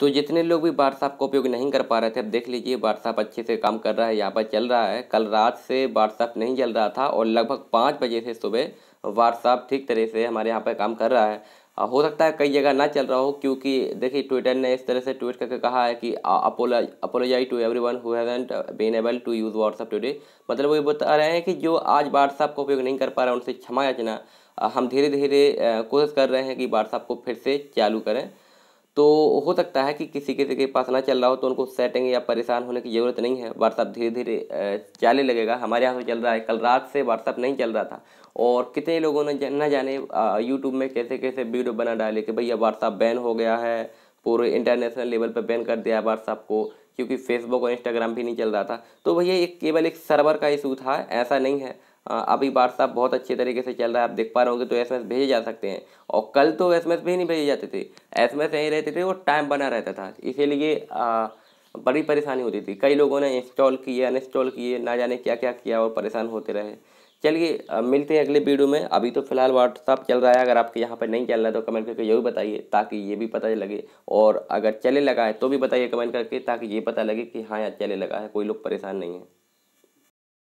तो जितने लोग भी व्हाट्सअप का उपयोग नहीं कर पा रहे थे अब देख लीजिए व्हाट्सअप अच्छे से काम कर रहा है यहाँ पर चल रहा है कल रात से व्हाट्सअप नहीं चल रहा था और लगभग पाँच बजे से सुबह व्हाट्सअप ठीक तरह से हमारे यहाँ पर काम कर रहा है हो सकता है कई जगह ना चल रहा हो क्योंकि देखिए ट्विटर ने इस तरह से ट्वीट करके कहा है कि अपोला apologize to everyone who'd been able to use WhatsApp today मतलब वो ये बता रहे हैं कि जो आज व्हाट्सअप का उपयोग नहीं कर पा रहे उनसे क्षमा याचना हम धीरे धीरे कोशिश कर रहे हैं कि व्हाट्सअप को फिर से चालू करें तो हो सकता है कि किसी किसी के पास ना चल रहा हो तो उनको सेटिंग या परेशान होने की ज़रूरत नहीं है व्हाट्सअप धीरे धीरे चलने लगेगा हमारे यहाँ से चल रहा है कल रात से व्हाट्सअप नहीं चल रहा था और कितने लोगों ने न जाने यूट्यूब में कैसे कैसे वीडियो बना डाले कि भैया व्हाट्सअप बैन हो गया है पूरे इंटरनेशनल लेवल पर बैन कर दिया है व्हाट्सअप को क्योंकि फेसबुक और इंस्टाग्राम भी नहीं चल रहा था तो भैया एक केवल एक सर्वर का इशू था ऐसा नहीं है हाँ, अभी व्हाट्सअप बहुत अच्छे तरीके से चल रहा है आप देख पा रहे होंगे तो एस भेजे जा सकते हैं और कल तो एस भी नहीं भेजे जाते थे एस एम नहीं रहते थे और टाइम बना रहता था इसीलिए बड़ी परेशानी होती थी कई लोगों ने इंस्टॉल किए अनइंस्टॉल किए ना जाने क्या क्या किया और परेशान होते रहे चलिए मिलते हैं अगले वीडियो में अभी तो फिलहाल व्हाट्सअप चल रहा है अगर आपके यहाँ पर नहीं चल रहा है तो कमेंट करके भी बताइए ताकि ये भी पता लगे और अगर चले लगा है तो भी बताइए कमेंट करके ताकि ये पता लगे कि हाँ यार चले लगा है कोई लोग परेशान नहीं है